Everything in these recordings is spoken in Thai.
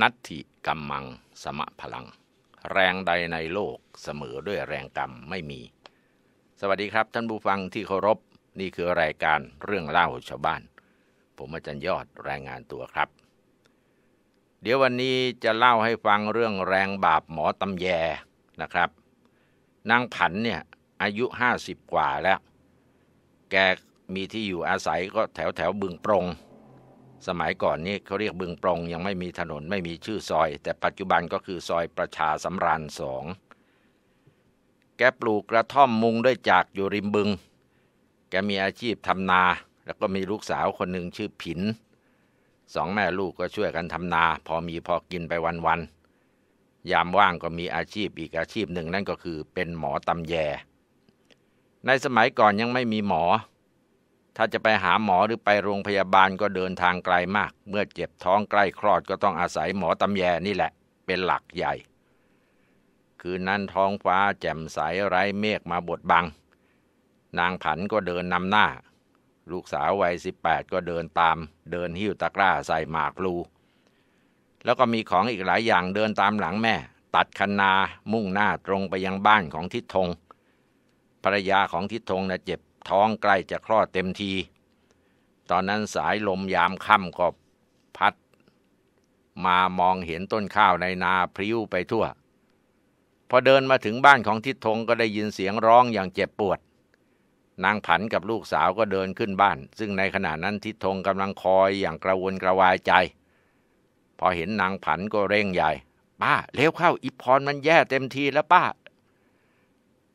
นัตถิกัมมังสมะพลัง แรงใดในโลกเสมอด้วยแรงกรรมไม่มี สวัสดีครับท่านผู้ฟังที่เคารพนี่คือรายการเรื่องเล่าชาวบ้าน ผมอาจารย์ยอดรายงานตัวครับ เดี๋ยววันนี้จะเล่าให้ฟังเรื่องแรงบาปหมอตำแยนะครับ นางผันเนี่ย อายุห้าสิบกว่าแล้ว แกมีที่อยู่อาศัยก็แถวแถวบึงปรงสมัยก่อนนี่เขาเรียกบึงปรงยังไม่มีถนนไม่มีชื่อซอย แต่ปัจจุบันก็คือซอยประชาสำราญสองแกปลูกกระท่อมมุงด้วยจากอยู่ริมบึง แกมีอาชีพทำนา แล้วก็มีลูกสาวคนหนึ่งชื่อผินสองแม่ลูกก็ช่วยกันทำนา พอมีพอกินไปวันๆยามว่างก็มีอาชีพอีกอาชีพหนึ่งนั่นก็คือเป็นหมอตำแยในสมัยก่อนยังไม่มีหมอถ้าจะไปหาหมอหรือไปโรงพยาบาลก็เดินทางไกลมาก เมื่อเจ็บท้องใกล้คลอดก็ต้องอาศัยหมอตำแยนี่แหละ เป็นหลักใหญ่ คืนนั้นท้องฟ้าแจ่มใสไร้เมฆมาบดบัง นางผันก็เดินนำหน้า ลูกสาววัยสิบแปดก็เดินตาม เดินหิ้วตะกร้าใส่หมากพลู แล้วก็มีของอีกหลายอย่างเดินตามหลังแม่ ตัดคนามุ่งหน้าตรงไปยังบ้านของทิศธงภรรยาของทิศธงนะ่ะเจ็บท้องใกล้จะคลอดเต็มที ตอนนั้นสายลมยามค่ำก็พัด มามองเห็นต้นข้าวในนาพริ้วไปทั่ว พอเดินมาถึงบ้านของทิศทงก็ได้ยินเสียงร้องอย่างเจ็บปวด นางผันกับลูกสาวก็เดินขึ้นบ้าน ซึ่งในขณะนั้นทิศทงกำลังคอยอย่างกระวนกระวายใจ พอเห็นนางผันก็เร่งใหญ่ป้าเร็วเข้าอิพรมันแย่เต็มทีแล้วป้า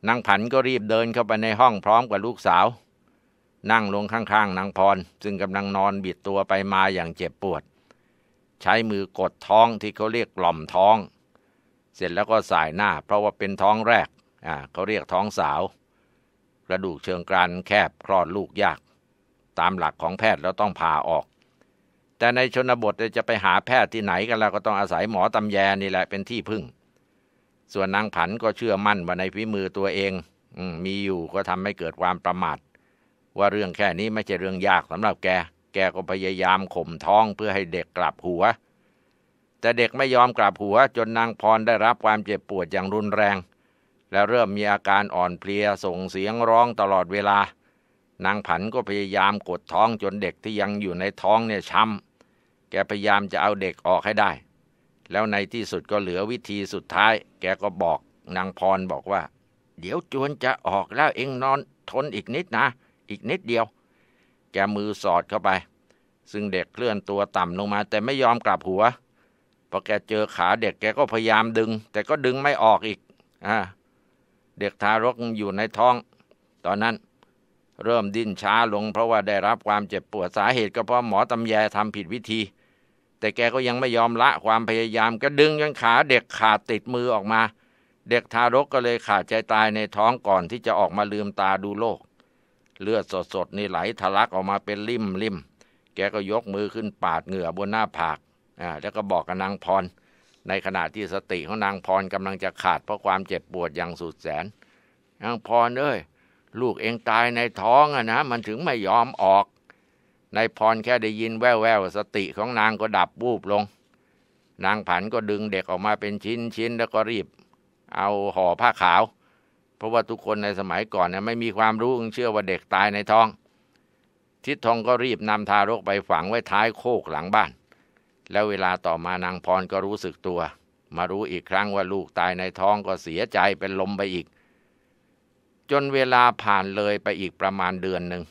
นางผันก็รีบเดินเข้าไปในห้องพร้อมกับลูกสาว นั่งลงข้างๆนางพร ซึ่งกำลังนอนบิดตัวไปมาอย่างเจ็บปวด ใช้มือกดท้องที่เขาเรียกกล่อมท้อง เสร็จแล้วก็สายหน้า เพราะว่าเป็นท้องแรกอ่าเขาเรียกท้องสาว กระดูกเชิงกรานแคบคลอดลูกยาก ตามหลักของแพทย์แล้วต้องผ่าออก แต่ในชนบทจะไปหาแพทย์ที่ไหนกันล่ะก็ต้องอาศัยหมอตำแยนี่แหละเป็นที่พึ่งส่วนนางผันก็เชื่อมั่นว่าในฝีมือตัวเองอมีอยู่ก็ทำให้เกิดความประมาทว่าเรื่องแค่นี้ไม่ใช่เรื่องยากสำหรับแก แกก็พยายามข่มท้องเพื่อให้เด็กกลับหัวแต่เด็กไม่ยอมกลับหัวจนนางพรได้รับความเจ็บปวดอย่างรุนแรง และเริ่มมีอาการอ่อนเพลียส่งเสียงร้องตลอดเวลา นางผันก็พยายามกดท้องจนเด็กที่ยังอยู่ในท้องเนี่ยช้ำแกพยายามจะเอาเด็กออกให้ได้แล้วในที่สุดก็เหลือวิธีสุดท้าย แกก็บอกนางพรบอกว่า เดี๋ยวจวนจะออกแล้วเองนอนทนอีกนิดนะ อีกนิดเดียว แกมือสอดเข้าไป ซึ่งเด็กเคลื่อนตัวต่ำลงมาแต่ไม่ยอมกลับหัวพอแกเจอขาเด็กแกก็พยายามดึงแต่ก็ดึงไม่ออกอีกอ่าเด็กทารกอยู่ในท้องตอนนั้น เริ่มดิ้นช้าลงเพราะว่าได้รับความเจ็บปวดสาเหตุก็เพราะหมอตำแยทำผิดวิธีแต่แกก็ยังไม่ยอมละความพยายามก็ดึงยันขาเด็กขาดติดมือออกมา เด็กทารกก็เลยขาดใจตายในท้องก่อนที่จะออกมาลืมตาดูโลก เลือดสดๆนี่ไหลทะลักออกมาเป็นริ่มริมแกก็ยกมือขึ้นปาดเหงื่อบนหน้าผากอ่าแล้วก็บอกกับนางพร ในขณะที่สติของนางพรกำลังจะขาดเพราะความเจ็บปวดอย่างสุดแสนนางพรเอ้ยลูกเองตายในท้องอะนะมันถึงไม่ยอมออกนายพรแค่ได้ยินแว่วแววสติของนางก็ดับวูบลง นางผันก็ดึงเด็กออกมาเป็นชิ้นชิ้นแล้วก็รีบ เอาห่อผ้าขาวเพราะว่าทุกคนในสมัยก่อนเนี่ยไม่มีความรู้เชื่อว่าเด็กตายในท้อง ทิดทองก็รีบนำทารกไปฝังไว้ท้ายโคกหลังบ้าน แล้วเวลาต่อมานางพรก็รู้สึกตัว มารู้อีกครั้งว่าลูกตายในท้องก็เสียใจเป็นลมไปอีก จนเวลาผ่านเลยไปอีกประมาณเดือนหนึ่ง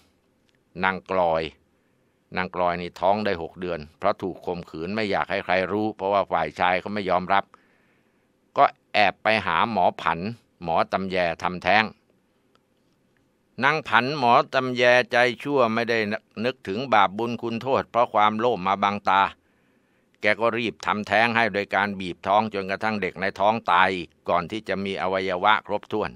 นางกลอยนางกลอยนี่ท้องได้หกเดือน เพราะถูกข่มขืนไม่อยากให้ใครรู้ เพราะว่าฝ่ายชายเขาไม่ยอมรับ ก็แอบไปหาหมอผัน หมอตำแยทำแท้งนางผันหมอตำแยใจชั่วไม่ได้นึกถึงบาปบุญคุณโทษ เพราะความโลภมาบังตา แกก็รีบทำแท้งให้โดยการบีบท้องจนกระทั่งเด็กในท้องตายก่อนที่จะมีอวัยวะครบถ้วน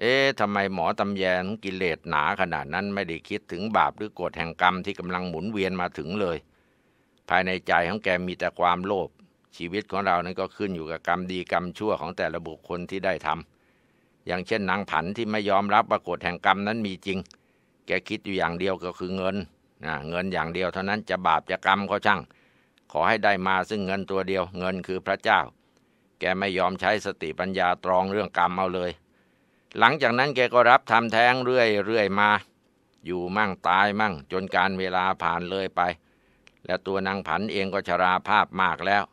เอ๊ะ ทำไมหมอตำแยนกิเลสหนาขนาดนั้นไม่ได้คิดถึงบาปหรือกฎแห่งกรรมที่กำลังหมุนเวียนมาถึงเลย ภายในใจของแกมีแต่ความโลภ ชีวิตของเรานั้นก็ขึ้นอยู่กับกรรมดีกรรมชั่วของแต่ละบุคคลที่ได้ทำอย่างเช่นนางผันที่ไม่ยอมรับว่ากฎแห่งกรรมนั้นมีจริง แกคิดอยู่อย่างเดียวก็คือเงินนะเงินอย่างเดียวเท่านั้น จะบาปจะกรรมก็ช่าง ขอให้ได้มาซึ่งเงินตัวเดียว เงินคือพระเจ้า แกไม่ยอมใช้สติปัญญาตรองเรื่องกรรมเอาเลยหลังจากนั้นแกก็รับทำแท้งเรื่อย ๆ มา อยู่มั่งตายมั่ง จนการเวลาผ่านเลยไป และตัวนางผันเองก็ชราภาพมากแล้ว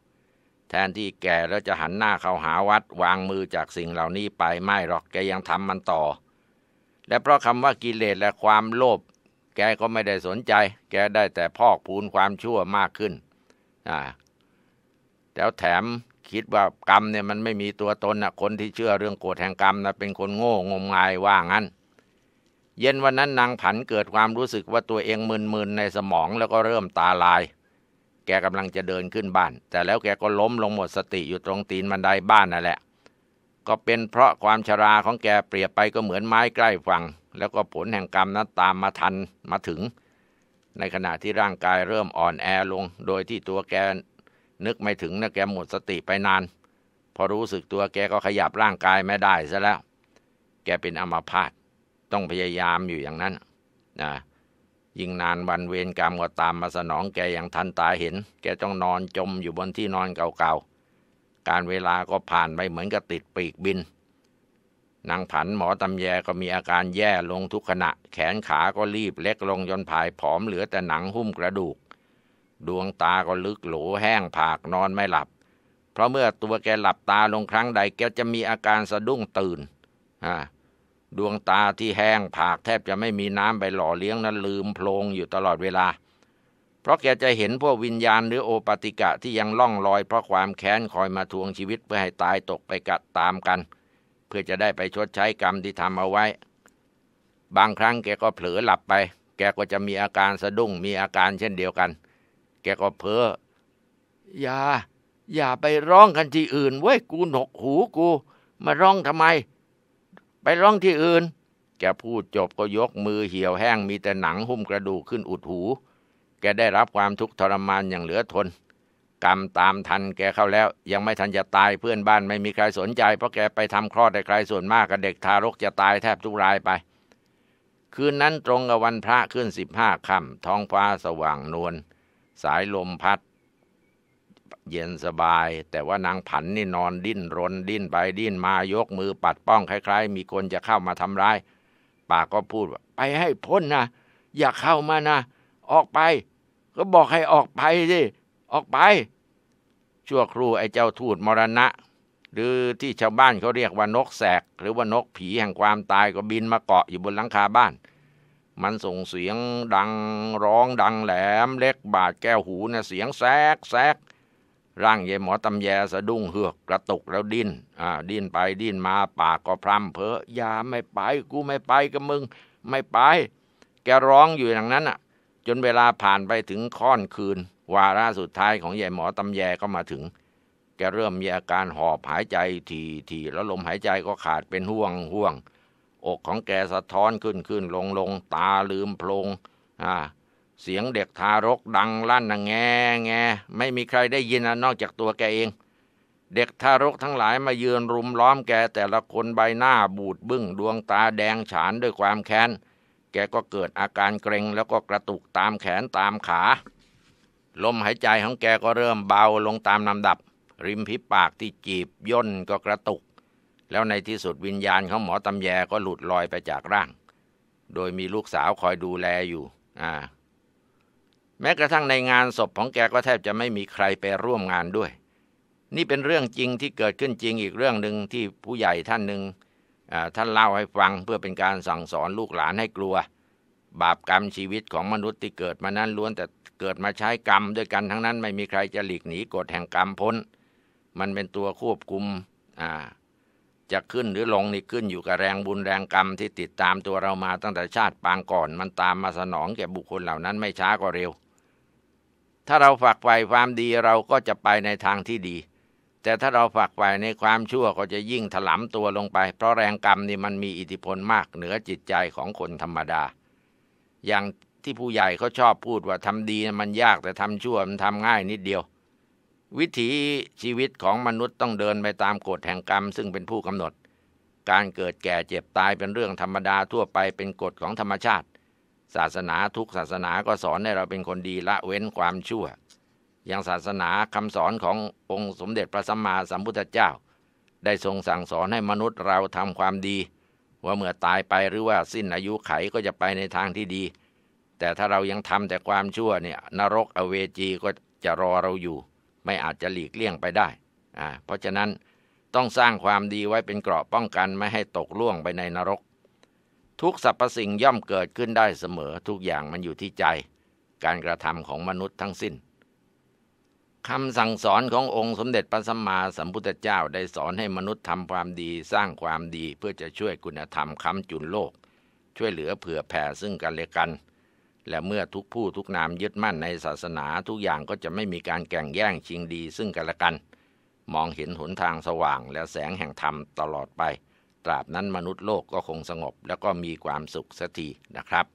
แทนที่แกแล้วจะหันหน้าเข้าหาวัดวางมือจากสิ่งเหล่านี้ไปไม่หรอกแกยังทำมันต่อ และเพราะคำว่ากิเลสและความโลภแกก็ไม่ได้สนใจ แกได้แต่พอกพูนความชั่วมากขึ้นอ่าแล้วแถมคิดว่ากรรมเนี่ยมันไม่มีตัวตนนะคนที่เชื่อเรื่องโกธแห่งกรรมนะเป็นคนโง่ งมงายว่างั้น เย็นวันนั้นนางผันเกิดความรู้สึกว่าตัวเองมึนๆ ในสมอง แล้วก็เริ่มตาลาย แกกำลังจะเดินขึ้นบ้าน แต่แล้วแกก็ล้มลงหมดสติอยู่ตรงตีนบันไดบ้านนั่นแหละ ก็เป็นเพราะความชราของแกเปรียบไปก็เหมือนไม้ใกล้ฝั่งแล้วก็ผลแห่งกรรมนั้นตามมาทันมาถึง ในขณะที่ร่างกายเริ่มอ่อนแอลงโดยที่ตัวแกนึกไม่ถึงนะแกหมดสติไปนาน พอรู้สึกตัวแกก็ขยับร่างกายไม่ได้ซะแล้ว แกเป็นอัมาพาตต้องพยายามอยู่อย่างนั้นนะยิ่งนานวันเวรกรรมก็ตามมาสนองแกอย่างทันตาเห็น แกต้องนอนจมอยู่บนที่นอนเก่าๆ การเวลาก็ผ่านไปเหมือนกับติดปีกบินนางผันหมอตำแยก็มีอาการแย่ลงทุกขณะ แขนขาก็รีบเล็กลงจนผายผอมเหลือแต่หนังหุ้มกระดูกดวงตาก็ลึกโหลแห้งผากนอนไม่หลับ เพราะเมื่อตัวแกหลับตาลงครั้งใด แกจะมีอาการสะดุ้งตื่น ดวงตาที่แห้งผากแทบจะไม่มีน้ำไปหล่อเลี้ยงนั้นลืมโพลงอยู่ตลอดเวลา เพราะแกจะเห็นพวกวิญญาณหรือโอปติกะที่ยังล่องลอยเพราะความแค้นคอยมาทวงชีวิตเพื่อให้ตายตกไปกัดตามกัน เพื่อจะได้ไปชดใช้กรรมที่ทำเอาไว้ บางครั้งแกก็เผลอหลับไป แกก็จะมีอาการสะดุ้งมีอาการเช่นเดียวกันแกก็เพ้ออย่า อย่าไปร้องกันที่อื่นเว้ยกูหนกหูกู มาร้องทำไม ไปร้องที่อื่น แกพูดจบก็ยกมือเหี่ยวแห้งมีแต่หนังหุ้มกระดูกขึ้นอุดหู แกได้รับความทุกข์ทรมานอย่างเหลือทน กรรมตามทัน แกเข้าแล้ว ยังไม่ทันจะตายเพื่อนบ้านไม่มีใครสนใจ เพราะแกไปทำคลอดใครส่วนมากกับเด็กทารกจะตายแทบทุกรายไปคืนนั้นตรงกับวันพระขึ้นสิบห้าค่ำท้องฟ้าสว่างนวลสายลมพัด เย็นสบายแต่ว่านางผันนี่นอนดิ้นรนดิ้นไปดิ้นมายกมือปัดป้องคล้าย ๆ มีคนจะเข้ามาทำร้ายป่าก็พูดว่า ไปให้พ้นนะอย่าเข้ามานะออกไป ก็บอกให้ออกไปสิออกไป ชั่วครู่ไอ้เจ้าทูตมรณะ หรือที่ชาวบ้านเขาเรียกว่านกแสก หรือว่านกผีแห่งความตายก็บินมาเกาะอยู่บนหลังคาบ้านมันส่งเสียงดังร้อง ดังแหลม เล็กบาดแก้ว หูนะ่ยเสียงแซกแซกร่างยายหมอตำแยสะดุ้งเหือกกระตุกแล้วดิน้นอ่าดิ้นไปดิ้นมา ปากก็พร่ำเพออย่าไม่ไป กูไม่ไปกับมึง ไม่ไป แกร้องอยู่อย่างนั้นอ่ะ จนเวลาผ่านไปถึงค่อนคืน วาระสุดท้ายของยายหมอตำแยก็มาถึง แกเริ่มมีอาการหอบหายใจทีทีแล้วลมหายใจก็ขาดเป็นห่วงห่วงอกของแกสะท้อนขึ้นขึ้นลงลงตาลืมพลงอ่าเสียงเด็กทารกดังลั่นนะแงแง ไม่มีใครได้ยินนอกจากตัวแกเอง เด็กทารกทั้งหลายมายืนรุมล้อมแกแต่ละคนใบหน้าบูดบึ้งดวงตาแดงฉานด้วยความแค้นแกก็เกิดอาการเกรงแล้วก็กระตุกตามแขนตามขา ลมหายใจของแกก็เริ่มเบาลงตามลำดับ ริมพิปากที่จีบย่นก็กระตุกแล้วในที่สุดวิญญาณของหมอตำแยก็หลุดลอยไปจากร่าง โดยมีลูกสาวคอยดูแลอยู่ อ่า แม้กระทั่งในงานศพของแกก็แทบจะไม่มีใครไปร่วมงานด้วย นี่เป็นเรื่องจริงที่เกิดขึ้นจริงอีกเรื่องหนึ่งที่ผู้ใหญ่ท่านหนึ่งท่านเล่าให้ฟังเพื่อเป็นการสั่งสอนลูกหลานให้กลัว บาปกรรมชีวิตของมนุษย์ที่เกิดมานั้นล้วน แต่เกิดมาใช้กรรมด้วยกันทั้งนั้น ไม่มีใครจะหลีกหนีกฎแห่งกรรมพ้น มันเป็นตัวควบคุม อ่าจะขึ้นหรือลงนี่ขึ้นอยู่กับแรงบุญแรงกรรมที่ติดตามตัวเรามาตั้งแต่ชาติปางก่อน มันตามมาสนองแก่บุคคลเหล่านั้นไม่ช้าก็เร็ว ถ้าเราฝากไปความดีเราก็จะไปในทางที่ดี แต่ถ้าเราฝากไปในความชั่วก็จะยิ่งถลำตัวลงไปเพราะแรงกรรมนี่มันมีอิทธิพลมากเหนือจิตใจของคนธรรมดา อย่างที่ผู้ใหญ่เขาชอบพูดว่าทำดีมันยากแต่ทำชั่วมันทำง่ายนิดเดียววิถีชีวิตของมนุษย์ต้องเดินไปตามกฎแห่งกรรม ซึ่งเป็นผู้กำหนด การเกิดแก่เจ็บตายเป็นเรื่องธรรมดาทั่วไปเป็นกฎของธรรมชาติ ศาสนาทุกศาสนาก็สอนให้เราเป็นคนดีละเว้นความชั่ว อย่างศาสนาคำสอนขององค์สมเด็จพระสัมมาสัมพุทธเจ้า ได้ทรงสั่งสอนให้มนุษย์เราทำความดี ว่าเมื่อตายไปหรือว่าสิ้นอายุไขก็จะไปในทางที่ดี แต่ถ้าเรายังทำแต่ความชั่วเนี่ยนรกอเวจีก็จะรอเราอยู่ไม่อาจจะหลีกเลี่ยงไปได้อ่าเพราะฉะนั้นต้องสร้างความดีไว้เป็นเกราะป้องกัน ไม่ให้ตกล่วงไปในนรก ทุกสรรพสิ่งย่อมเกิดขึ้นได้เสมอ ทุกอย่างมันอยู่ที่ใจ การกระทำของมนุษย์ทั้งสิ้น คำสั่งสอนขององค์สมเด็จพระสัมมาสัมพุทธเจ้าได้สอนให้มนุษย์ทำความดีสร้างความดีเพื่อจะช่วยคุณธรรมค้ำจุนโลก ช่วยเหลือเผื่อแผ่ซึ่งกันและกันและเมื่อทุกผู้ทุกนามยึดมั่นในศาสนาทุกอย่างก็จะไม่มีการแก่งแย่งชิงดีซึ่งกันและกัน มองเห็นหนทางสว่างและแสงแห่งธรรมตลอดไป ตราบนั้นมนุษย์โลกก็คงสงบแล้วก็มีความสุขสักทีนะครับ